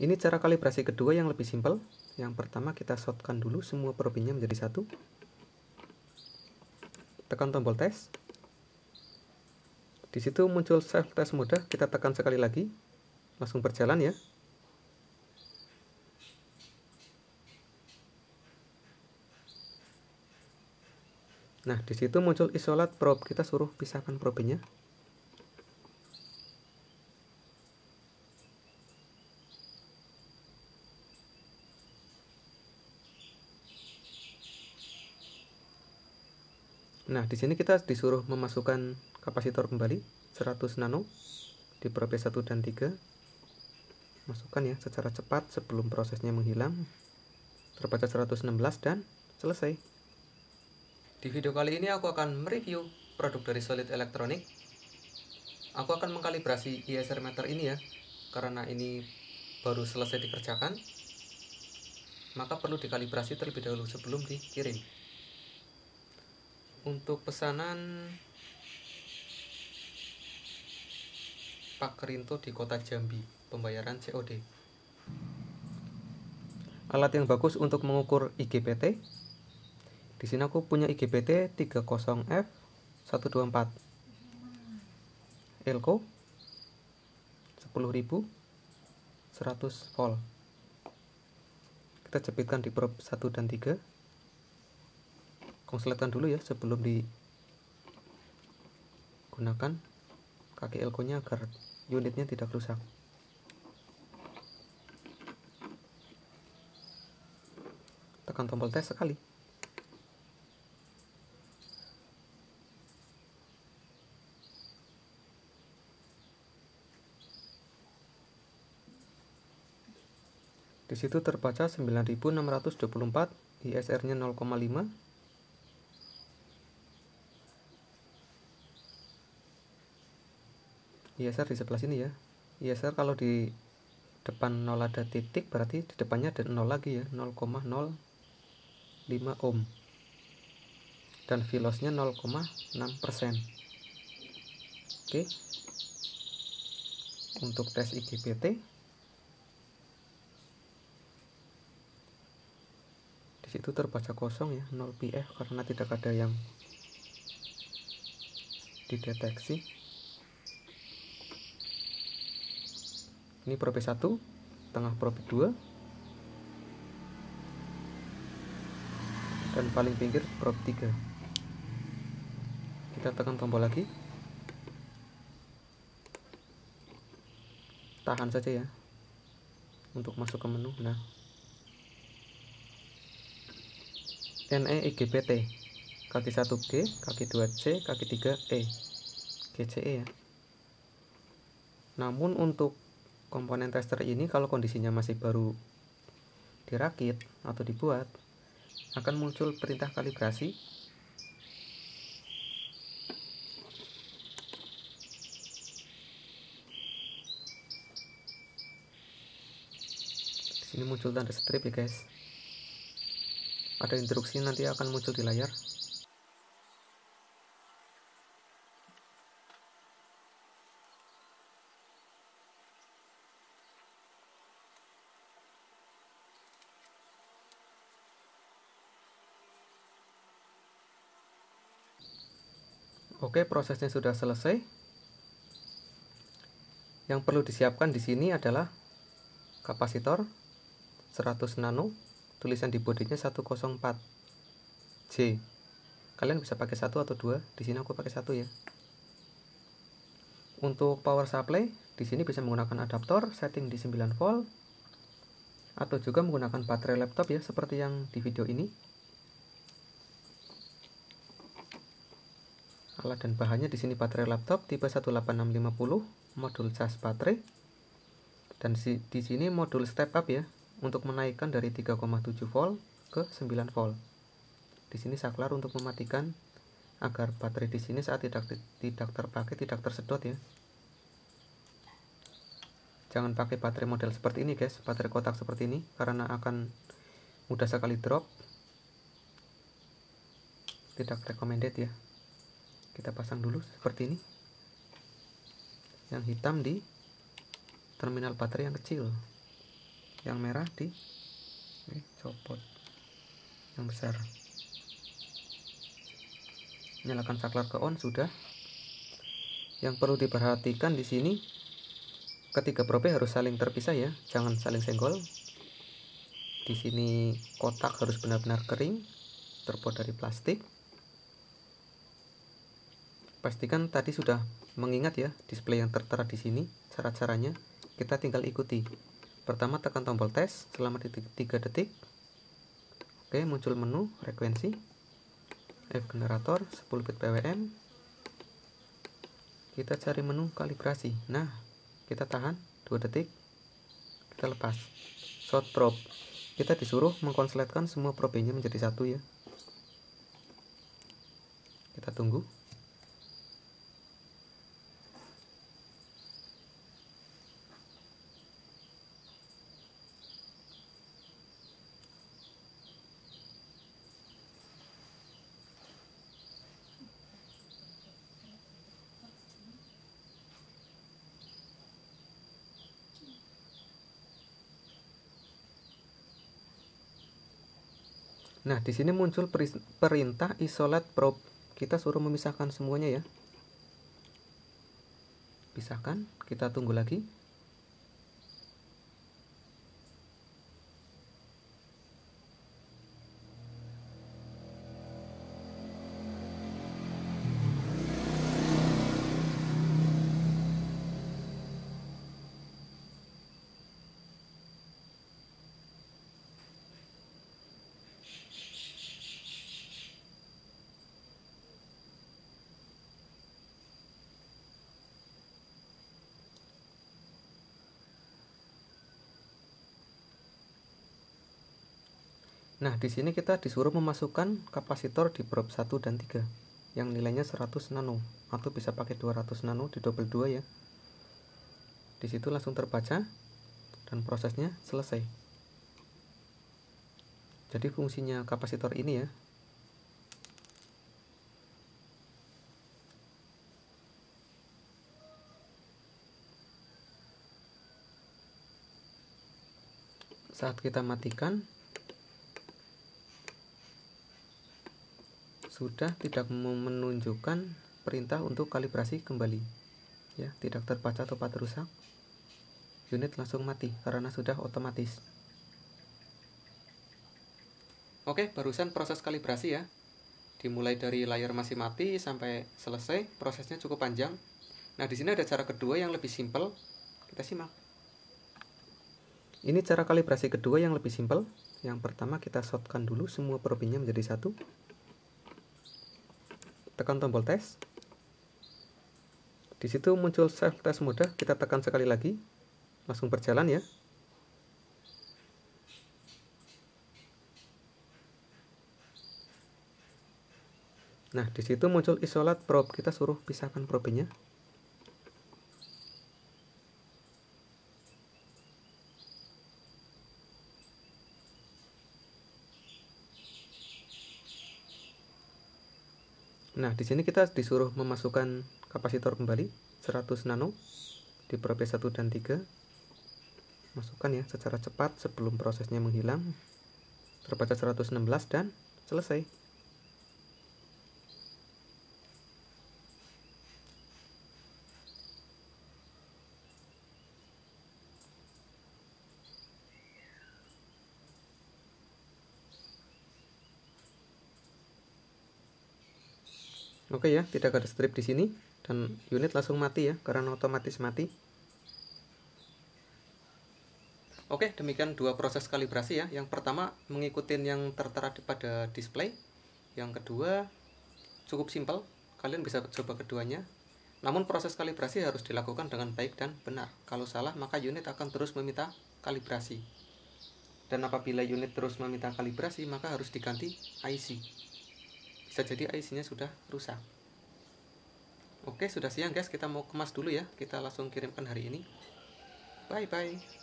Ini cara kalibrasi kedua yang lebih simpel. Yang pertama kita shortkan dulu semua probingnya menjadi satu. Tekan tombol tes. Di situ muncul self test mode. kita tekan sekali lagi. Langsung berjalan ya. Nah, di situ muncul isolat probe. Kita suruh pisahkan probenya. Nah, di sini kita disuruh memasukkan kapasitor kembali 100 nano di probe 1 dan 3. Masukkan ya secara cepat sebelum prosesnya menghilang. Terbaca 116 dan selesai. Di video kali ini aku akan mereview produk dari Solid Electronic. Aku akan mengkalibrasi ISR meter ini ya, karena ini baru selesai dikerjakan. Maka perlu dikalibrasi terlebih dahulu sebelum dikirim untuk pesanan Pak Kerinto di kota Jambi pembayaran COD alat yang bagus untuk mengukur IGPT. di sini aku punya IGPT 30F 124 Elko 10.000 100 volt kita jepitkan di probe 1 dan 3 konsletkan dulu ya sebelum digunakan kaki elko nya agar unitnya tidak rusak tekan tombol tes sekali Di situ terbaca 9624, ISR-nya 0,5, Iya sir di sebelah sini ya Iya sir kalau di depan nol ada titik berarti di depannya ada nol lagi ya 0,05 ohm dan filosnya 0,6 persen oke untuk tes IGBT di situ terbaca kosong ya 0 PF karena tidak ada yang dideteksi ini profit 1 tengah profit 2 dan paling pinggir profit 3 kita tekan tombol lagi tahan saja ya untuk masuk ke menu nah NE IGPT kaki 1G, kaki 2C, kaki 3E GCE ya namun untuk komponen tester ini kalau kondisinya masih baru dirakit atau dibuat akan muncul perintah kalibrasi sini muncul tanda strip ya guys ada instruksi nanti akan muncul di layar Oke, prosesnya sudah selesai. Yang perlu disiapkan di sini adalah kapasitor 100 nano, tulisan di bodinya 104 J. Kalian bisa pakai satu atau dua, di sini aku pakai satu ya. Untuk power supply, di sini bisa menggunakan adaptor setting di 9 volt atau juga menggunakan baterai laptop ya seperti yang di video ini. Alat dan bahannya di sini baterai laptop tipe 18650, modul charge baterai. Dan di sini modul step up ya, untuk menaikkan dari 3,7 volt ke 9 volt. Di sini saklar untuk mematikan agar baterai di sini saat tidak tidak terpakai tidak tersedot ya. Jangan pakai baterai model seperti ini guys, baterai kotak seperti ini karena akan mudah sekali drop. Tidak recommended ya kita pasang dulu seperti ini yang hitam di terminal baterai yang kecil yang merah di eh, copot yang besar nyalakan saklar ke on sudah yang perlu diperhatikan di sini ketiga probe harus saling terpisah ya jangan saling senggol di sini kotak harus benar-benar kering terbuat dari plastik pastikan tadi sudah mengingat ya display yang tertera di sini cara caranya kita tinggal ikuti pertama tekan tombol tes selama 3 detik oke muncul menu frekuensi F generator 10 bit PWM kita cari menu kalibrasi nah kita tahan 2 detik kita lepas short probe kita disuruh mengkonsletkan semua probenya menjadi satu ya kita tunggu Nah, di sini muncul perintah isolate probe. Kita suruh memisahkan semuanya ya. Pisahkan, kita tunggu lagi. Nah, di sini kita disuruh memasukkan kapasitor di probe 1 dan 3 yang nilainya 100 nano atau bisa pakai 200 nano di double 2 ya. Di situ langsung terbaca dan prosesnya selesai. Jadi fungsinya kapasitor ini ya, saat kita matikan sudah tidak menunjukkan perintah untuk kalibrasi kembali ya tidak terbaca atau patah rusak unit langsung mati karena sudah otomatis Oke, barusan proses kalibrasi ya. Dimulai dari layar masih mati sampai selesai, prosesnya cukup panjang. Nah, di sini ada cara kedua yang lebih simpel. Kita simak. Ini cara kalibrasi kedua yang lebih simpel. Yang pertama kita shotkan dulu semua probinnya menjadi satu tekan tombol tes. Di situ muncul self test mode, kita tekan sekali lagi, langsung berjalan ya. Nah, di situ muncul isolat probe, kita suruh pisahkan probenya. Nah, di sini kita disuruh memasukkan kapasitor kembali 100 nano di probe 1 dan 3. Masukkan ya secara cepat sebelum prosesnya menghilang. Terbaca 116 dan selesai. oke ya tidak ada strip di sini dan unit langsung mati ya karena otomatis mati Oke, demikian dua proses kalibrasi ya. Yang pertama, mengikuti yang tertera pada display. Yang kedua, cukup simpel. Kalian bisa coba keduanya. Namun proses kalibrasi harus dilakukan dengan baik dan benar. Kalau salah, maka unit akan terus meminta kalibrasi. Dan apabila unit terus meminta kalibrasi, maka harus diganti IC bisa jadi IC-nya sudah rusak. Oke, sudah siang guys, kita mau kemas dulu ya. Kita langsung kirimkan hari ini. Bye-bye.